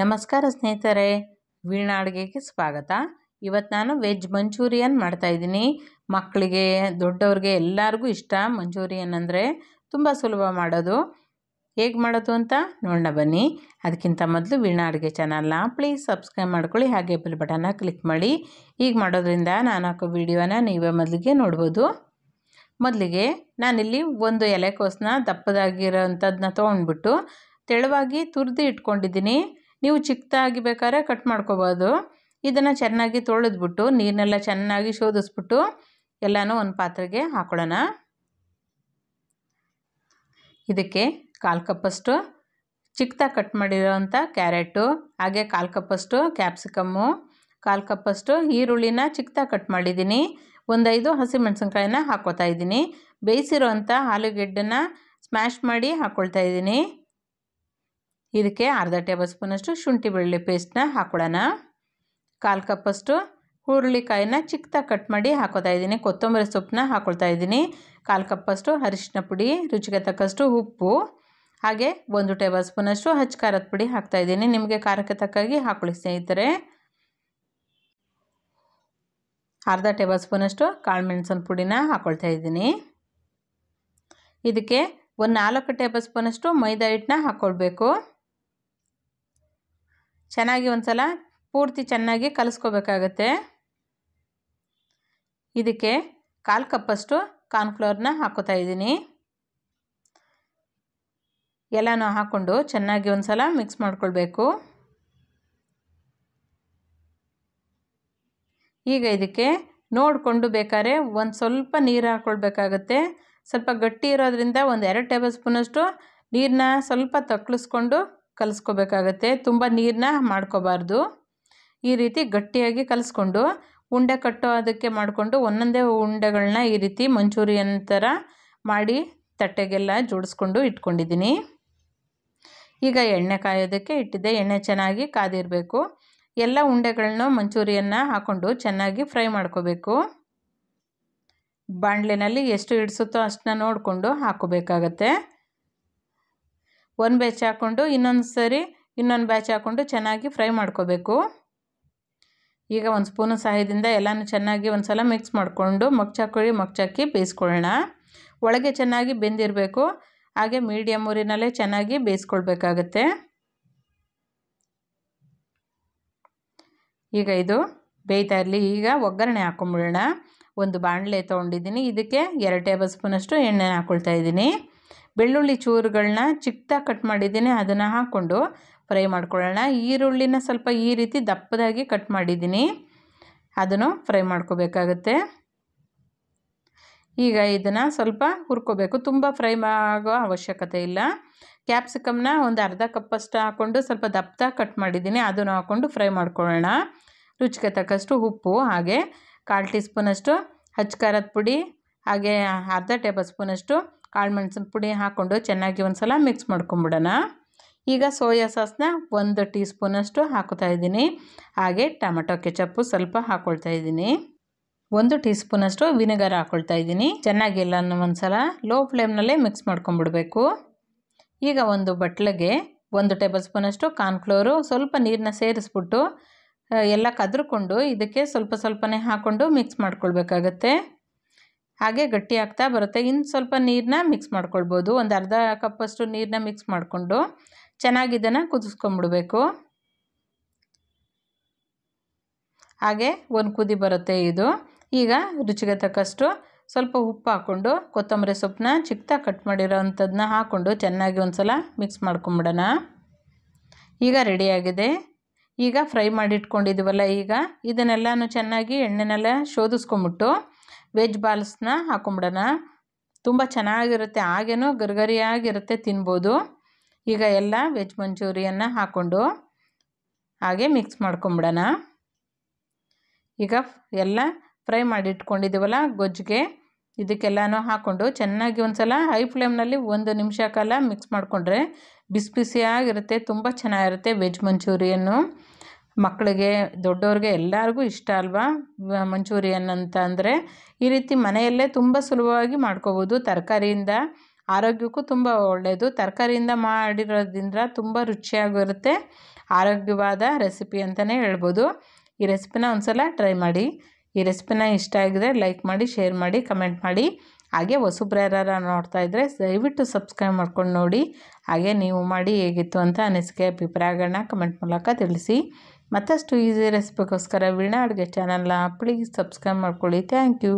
ನಮಸ್ಕಾರ ಸ್ನೇಹಿತರೆ ವೀಣಾ ಅಡುಗೆಗೆ ಸ್ವಾಗತ ಇವತ್ತು ನಾನು ವೆಜ್ ಮಂಚೂರಿಯನ್ ಮಾಡ್ತಾಯಿದ್ದೀನಿ ಮಕ್ಕಳಿಗೆ ದೊಡ್ಡವ್ರಿಗೆ ಎಲ್ಲರಿಗೂ ಇಷ್ಟ ಮಂಚೂರಿಯನ್ ಅಂದರೆ ತುಂಬ ಸುಲಭ ಮಾಡೋದು ಹೇಗೆ ಮಾಡೋದು ಅಂತ ನೋಡೋಣ ಬನ್ನಿ ಅದಕ್ಕಿಂತ ಮೊದಲು ವೀಣಾ ಅಡುಗೆ ಚಾನಲ್ನ ಪ್ಲೀಸ್ ಸಬ್ಸ್ಕ್ರೈಬ್ ಮಾಡ್ಕೊಳ್ಳಿ ಹಾಗೆ ಬಿಲ್ ಬಟನ್ನ ಕ್ಲಿಕ್ ಮಾಡಿ ಈಗ ಮಾಡೋದ್ರಿಂದ ನಾನು ಹಾಕೋ ವೀಡಿಯೋನ ನೀವೇ ಮೊದಲಿಗೆ ನೋಡ್ಬೋದು ಮೊದಲಿಗೆ ನಾನಿಲ್ಲಿ ಒಂದು ಎಲೆಕೋಸನ್ನ ದಪ್ಪದಾಗಿರೋವಂಥದ್ದನ್ನ ತೊಗೊಂಡ್ಬಿಟ್ಟು ತೆಳುವಾಗಿ ತುರಿದು ಇಟ್ಕೊಂಡಿದ್ದೀನಿ ನೀವು ಚಿಕ್ಕದಾಗಿ ಬೇಕಾದ್ರೆ ಕಟ್ ಮಾಡ್ಕೊಬೋದು ಇದನ್ನು ಚೆನ್ನಾಗಿ ತೊಳೆದ್ಬಿಟ್ಟು ನೀರನ್ನೆಲ್ಲ ಚೆನ್ನಾಗಿ ಶೋಧಿಸ್ಬಿಟ್ಟು ಎಲ್ಲನೂ ಒಂದು ಪಾತ್ರೆಗೆ ಹಾಕೊಳ್ಳೋಣ ಇದಕ್ಕೆ ಕಾಲು ಕಪ್ಪಷ್ಟು ಚಿಕ್ಕದಾಗಿ ಕಟ್ ಮಾಡಿರೋವಂಥ ಕ್ಯಾರೆಟು ಹಾಗೆ ಕಾಲು ಕಪ್ಪಷ್ಟು ಕ್ಯಾಪ್ಸಿಕಮ್ಮು ಕಾಲು ಕಪ್ಪಷ್ಟು ಈರುಳ್ಳಿನ ಚಿಕ್ಕದಾಗಿ ಕಟ್ ಮಾಡಿದ್ದೀನಿ ಒಂದೈದು ಹಸಿಮೆಣಸಿನ್ಕಾಯಿನ ಹಾಕೋತಾ ಇದ್ದೀನಿ ಬೇಯಿಸಿರೋವಂಥ ಆಲೂಗೆಡ್ಡೆನ ಸ್ಮ್ಯಾಶ್ ಮಾಡಿ ಹಾಕ್ಕೊಳ್ತಾ ಇದ್ದೀನಿ ಇದಕ್ಕೆ ಅರ್ಧ ಟೇಬಲ್ ಸ್ಪೂನಷ್ಟು ಶುಂಠಿ ಬೆಳ್ಳುಳ್ಳಿ ಪೇಸ್ಟ್ನ ಹಾಕೊಳ್ಳೋಣ ಕಾಲು ಕಪ್ಪಷ್ಟು ಹುರುಳಿಕಾಯಿನ ಚಿಕ್ಕದಾಗಿ ಕಟ್ ಮಾಡಿ ಹಾಕೋತಾ ಇದ್ದೀನಿ ಕೊತ್ತಂಬರಿ ಸೊಪ್ಪನ್ನ ಹಾಕೊಳ್ತಾ ಇದ್ದೀನಿ ಕಾಲು ಕಪ್ಪಷ್ಟು ಅರಿಶಿನ ಪುಡಿ ರುಚಿಗೆ ತಕ್ಕಷ್ಟು ಉಪ್ಪು ಹಾಗೆ ಒಂದು ಟೇಬಲ್ ಸ್ಪೂನಷ್ಟು ಹಚ್ಚ ಖಾರದ ಪುಡಿ ಹಾಕ್ತಾ ಇದ್ದೀನಿ ನಿಮಗೆ ಖಾರಕ್ಕೆ ತಕ್ಕಾಗಿ ಹಾಕೊಳ್ಳಿ ಸ್ನೇಹಿತರೆ ಅರ್ಧ ಟೇಬಲ್ ಸ್ಪೂನಷ್ಟು ಕಾಳುಮೆಣಸಿನ ಪುಡಿನ ಹಾಕೊಳ್ತಾ ಇದ್ದೀನಿ ಇದಕ್ಕೆ ಒಂದು ನಾಲ್ಕು ಟೇಬಲ್ ಸ್ಪೂನಷ್ಟು ಮೈದಾ ಹಿಟ್ಟನ್ನ ಹಾಕ್ಕೊಳ್ಬೇಕು ಚೆನ್ನಾಗಿ ಒಂದು ಸಲ ಪೂರ್ತಿ ಚೆನ್ನಾಗಿ ಕಲಿಸ್ಕೋಬೇಕಾಗತ್ತೆ ಇದಕ್ಕೆ ಕಾಲು ಕಪ್ಪಷ್ಟು ಕಾರ್ನ್ಫ್ಲೋರ್ನ ಹಾಕೋತಾ ಇದ್ದೀನಿ ಎಲ್ಲನೂ ಹಾಕ್ಕೊಂಡು ಚೆನ್ನಾಗಿ ಒಂದು ಸಲ ಮಿಕ್ಸ್ ಮಾಡಿಕೊಳ್ಬೇಕು ಈಗ ಇದಕ್ಕೆ ನೋಡಿಕೊಂಡು ಬೇಕಾದ್ರೆ ಒಂದು ಸ್ವಲ್ಪ ನೀರು ಹಾಕ್ಕೊಳ್ಬೇಕಾಗತ್ತೆ ಸ್ವಲ್ಪ ಗಟ್ಟಿ ಇರೋದ್ರಿಂದ ಒಂದು ಎರಡು ಟೇಬಲ್ ಸ್ಪೂನಷ್ಟು ನೀರನ್ನ ಸ್ವಲ್ಪ ತಕ್ಕಳಿಸ್ಕೊಂಡು ಕಲಿಸ್ಕೋಬೇಕಾಗತ್ತೆ ತುಂಬ ನೀರನ್ನ ಮಾಡ್ಕೋಬಾರ್ದು ಈ ರೀತಿ ಗಟ್ಟಿಯಾಗಿ ಕಲಿಸ್ಕೊಂಡು ಉಂಡೆ ಕಟ್ಟೋ ಅದಕ್ಕೆ ಮಾಡಿಕೊಂಡು ಒಂದೊಂದೇ ಉಂಡೆಗಳನ್ನ ಈ ರೀತಿ ಮಂಚೂರಿಯನ್ ಥರ ಮಾಡಿ ತಟ್ಟೆಗೆಲ್ಲ ಜೋಡಿಸ್ಕೊಂಡು ಇಟ್ಕೊಂಡಿದ್ದೀನಿ ಈಗ ಎಣ್ಣೆ ಕಾಯೋದಕ್ಕೆ ಇಟ್ಟಿದ್ದೆ ಎಣ್ಣೆ ಚೆನ್ನಾಗಿ ಕಾದಿರಬೇಕು ಎಲ್ಲ ಉಂಡೆಗಳನ್ನ ಮಂಚೂರಿಯನ್ನ ಹಾಕ್ಕೊಂಡು ಚೆನ್ನಾಗಿ ಫ್ರೈ ಮಾಡ್ಕೋಬೇಕು ಬಾಣಲೆನಲ್ಲಿ ಎಷ್ಟು ಹಿಡಿಸುತ್ತೋ ಅಷ್ಟನ್ನ ನೋಡಿಕೊಂಡು ಹಾಕೋಬೇಕಾಗತ್ತೆ ಒಂದು ಬ್ಯಾಚ್ ಹಾಕ್ಕೊಂಡು ಇನ್ನೊಂದು ಸರಿ ಇನ್ನೊಂದು ಬ್ಯಾಚ್ ಹಾಕ್ಕೊಂಡು ಚೆನ್ನಾಗಿ ಫ್ರೈ ಮಾಡ್ಕೋಬೇಕು ಈಗ ಒಂದು ಸ್ಪೂನು ಸಹಾಯದಿಂದ ಎಲ್ಲನೂ ಚೆನ್ನಾಗಿ ಒಂದು ಸಲ ಮಿಕ್ಸ್ ಮಾಡಿಕೊಂಡು ಮಗ್ಚಾಕೊಳ್ಳಿ ಮಗ್ಚಾಕಿ ಬೇಯಿಸ್ಕೊಳ್ಳೋಣ ಒಳಗೆ ಚೆನ್ನಾಗಿ ಬೆಂದಿರಬೇಕು ಹಾಗೆ ಮೀಡಿಯಮ್ ಊರಿನಲ್ಲೇ ಚೆನ್ನಾಗಿ ಬೇಯಿಸ್ಕೊಳ್ಬೇಕಾಗತ್ತೆ ಈಗ ಇದು ಬೇಯ್ತಾ ಇರಲಿ ಈಗ ಒಗ್ಗರಣೆ ಹಾಕೊಂಬಿಡೋಣ ಒಂದು ಬಾಣಲೆ ತೊಗೊಂಡಿದ್ದೀನಿ ಇದಕ್ಕೆ ಎರಡು ಟೇಬಲ್ ಸ್ಪೂನಷ್ಟು ಎಣ್ಣೆ ಹಾಕ್ಕೊಳ್ತಾ ಇದ್ದೀನಿ ಬೆಳ್ಳುಳ್ಳಿ ಚೂರುಗಳನ್ನ ಚಿಕ್ಕದಾಗಿ ಕಟ್ ಮಾಡಿದ್ದೀನಿ ಅದನ್ನು ಹಾಕ್ಕೊಂಡು ಫ್ರೈ ಮಾಡ್ಕೊಳ್ಳೋಣ ಈರುಳ್ಳಿನ ಸ್ವಲ್ಪ ಈ ರೀತಿ ದಪ್ಪದಾಗಿ ಕಟ್ ಮಾಡಿದ್ದೀನಿ ಅದನ್ನು ಫ್ರೈ ಮಾಡ್ಕೋಬೇಕಾಗತ್ತೆ ಈಗ ಇದನ್ನು ಸ್ವಲ್ಪ ಹುರ್ಕೋಬೇಕು ತುಂಬ ಫ್ರೈ ಆಗೋ ಅವಶ್ಯಕತೆ ಇಲ್ಲ ಕ್ಯಾಪ್ಸಿಕಮ್ನ ಒಂದು ಅರ್ಧ ಕಪ್ಪಷ್ಟು ಹಾಕ್ಕೊಂಡು ಸ್ವಲ್ಪ ದಪ್ಪದಾಗಿ ಕಟ್ ಮಾಡಿದ್ದೀನಿ ಅದನ್ನು ಹಾಕ್ಕೊಂಡು ಫ್ರೈ ಮಾಡ್ಕೊಳ್ಳೋಣ ರುಚಿಗೆ ತಕ್ಕಷ್ಟು ಉಪ್ಪು ಹಾಗೆ ಕಾಲು ಟೀ ಸ್ಪೂನಷ್ಟು ಹಚ್ಚ ಖಾರದ ಪುಡಿ ಹಾಗೆ ಅರ್ಧ ಟೇಬಲ್ ಸ್ಪೂನಷ್ಟು ಕಾಳು ಮೆಣಸಿನ ಪುಡಿ ಹಾಕ್ಕೊಂಡು ಚೆನ್ನಾಗಿ ಒಂದು ಸಲ ಮಿಕ್ಸ್ ಮಾಡ್ಕೊಂಬಿಡೋಣ ಈಗ ಸೋಯಾ ಸಾಸ್ನ ಒಂದು ಟೀ ಸ್ಪೂನಷ್ಟು ಹಾಕೋತಾ ಇದ್ದೀನಿ ಹಾಗೆ ಟೊಮೆಟೊ ಕೆಚಪ್ಪು ಸ್ವಲ್ಪ ಹಾಕ್ಕೊಳ್ತಾ ಇದ್ದೀನಿ ಒಂದು ಟೀ ಸ್ಪೂನಷ್ಟು ವಿನೆಗರ್ ಹಾಕ್ಕೊಳ್ತಾ ಇದ್ದೀನಿ ಚೆನ್ನಾಗಿ ಎಲ್ಲಾನು ಒಂದು ಸಲ ಲೋ ಫ್ಲೇಮ್ನಲ್ಲೇ ಮಿಕ್ಸ್ ಮಾಡ್ಕೊಂಬಿಡಬೇಕು ಈಗ ಒಂದು ಬಟ್ಲಿಗೆ ಒಂದು ಟೇಬಲ್ ಸ್ಪೂನಷ್ಟು ಕಾರ್ನ್ಫ್ಲೋರು ಸ್ವಲ್ಪ ನೀರನ್ನ ಸೇರಿಸ್ಬಿಟ್ಟು ಎಲ್ಲ ಕದ್ರುಕೊಂಡು ಇದಕ್ಕೆ ಸ್ವಲ್ಪ ಸ್ವಲ್ಪನೇ ಹಾಕ್ಕೊಂಡು ಮಿಕ್ಸ್ ಮಾಡ್ಕೊಳ್ಬೇಕಾಗತ್ತೆ ಹಾಗೆ ಗಟ್ಟಿ ಆಗ್ತಾ ಬರುತ್ತೆ ಇನ್ನು ಸ್ವಲ್ಪ ನೀರನ್ನ ಮಿಕ್ಸ್ ಮಾಡ್ಕೊಳ್ಬೋದು ಒಂದು ಅರ್ಧ ಕಪ್ಪಷ್ಟು ನೀರನ್ನ ಮಿಕ್ಸ್ ಮಾಡಿಕೊಂಡು ಚೆನ್ನಾಗಿ ಕುದಿಸ್ಕೊಂಬಿಡ್ಬೇಕು ಹಾಗೆ ಒಂದು ಕುದಿ ಬರುತ್ತೆ ಇದು ಈಗ ರುಚಿಗೆ ತಕ್ಕಷ್ಟು ಸ್ವಲ್ಪ ಉಪ್ಪು ಹಾಕ್ಕೊಂಡು ಕೊತ್ತಂಬರಿ ಸೊಪ್ಪನ್ನ ಚಿಕ್ಕದಾಗಿ ಕಟ್ ಮಾಡಿರೋ ಅಂಥದ್ದನ್ನ ಹಾಕ್ಕೊಂಡು ಚೆನ್ನಾಗಿ ಒಂದು ಸಲ ಮಿಕ್ಸ್ ಮಾಡ್ಕೊಂಬಿಡೋಣ ಈಗ ರೆಡಿಯಾಗಿದೆ ಈಗ ಫ್ರೈ ಮಾಡಿಟ್ಕೊಂಡಿದ್ದೀವಲ್ಲ ಈಗ ಇದನ್ನೆಲ್ಲನೂ ಚೆನ್ನಾಗಿ ಎಣ್ಣೆನೆಲ್ಲ ಶೋಧಿಸ್ಕೊಂಬಿಟ್ಟು ವೆಜ್ ಬಾಲ್ಸ್ನ ಹಾಕೊಂಬಿಡೋಣ ತುಂಬ ಚೆನ್ನಾಗಿರುತ್ತೆ ಹಾಗೇನೂ ಗರಿಗರಿಯಾಗಿರುತ್ತೆ ತಿನ್ಬೋದು ಈಗ ಎಲ್ಲ ವೆಜ್ ಮಂಚೂರಿಯನ್ನು ಹಾಕ್ಕೊಂಡು ಹಾಗೆ ಮಿಕ್ಸ್ ಮಾಡ್ಕೊಂಬಿಡೋಣ ಈಗ ಎಲ್ಲ ಫ್ರೈ ಮಾಡಿ ಗೊಜ್ಜಿಗೆ ಇದಕ್ಕೆಲ್ಲನೂ ಹಾಕ್ಕೊಂಡು ಚೆನ್ನಾಗಿ ಒಂದು ಸಲ ಹೈ ಫ್ಲೇಮ್ನಲ್ಲಿ ಒಂದು ನಿಮಿಷ ಕಾಲ ಮಿಕ್ಸ್ ಮಾಡಿಕೊಂಡ್ರೆ ಬಿಸಿ ಬಿಸಿಯಾಗಿರುತ್ತೆ ತುಂಬ ಚೆನ್ನಾಗಿರುತ್ತೆ ವೆಜ್ ಮಂಚೂರಿಯನ್ನು ಮಕ್ಕಳಿಗೆ ದೊಡ್ಡವ್ರಿಗೆ ಎಲ್ಲರಿಗೂ ಇಷ್ಟ ಅಲ್ವಾ ಮಂಚೂರಿಯನ್ ಅಂತ ಅಂದರೆ ಈ ರೀತಿ ಮನೆಯಲ್ಲೇ ತುಂಬ ಸುಲಭವಾಗಿ ಮಾಡ್ಕೋಬೋದು ತರಕಾರಿಯಿಂದ ಆರೋಗ್ಯಕ್ಕೂ ತುಂಬ ಒಳ್ಳೆಯದು ತರಕಾರಿಯಿಂದ ಮಾಡಿರೋದ್ರಿಂದ ತುಂಬ ರುಚಿಯಾಗಿರುತ್ತೆ ಆರೋಗ್ಯವಾದ ರೆಸಿಪಿ ಅಂತಲೇ ಹೇಳ್ಬೋದು ಈ ರೆಸಿಪಿನ ಒಂದು ಟ್ರೈ ಮಾಡಿ ಈ ರೆಸಿಪಿನ ಇಷ್ಟ ಆಗಿದ್ರೆ ಲೈಕ್ ಮಾಡಿ ಶೇರ್ ಮಾಡಿ ಕಮೆಂಟ್ ಮಾಡಿ ಹಾಗೆ ಹೊಸಬ್ರು ಯಾರು ನೋಡ್ತಾ ಇದ್ದರೆ ದಯವಿಟ್ಟು ಸಬ್ಸ್ಕ್ರೈಬ್ ಮಾಡ್ಕೊಂಡು ನೋಡಿ ಹಾಗೆ ನೀವು ಮಾಡಿ ಹೇಗಿತ್ತು ಅಂತ ಅನಿಸಿಕೆ ಅಭಿಪ್ರಾಯಗಳನ್ನ ಕಮೆಂಟ್ ಮೂಲಕ ತಿಳಿಸಿ ಮತ್ತಷ್ಟು ಈಸಿ ರೆಸಿಪಿಗೋಸ್ಕರ ವೀಣಾ ಅಡುಗೆ ಚಾನಲ್ನ ಪ್ಲೀಸ್ ಸಬ್ಸ್ಕ್ರೈಬ್ ಮಾಡ್ಕೊಳ್ಳಿ ಥ್ಯಾಂಕ್ ಯು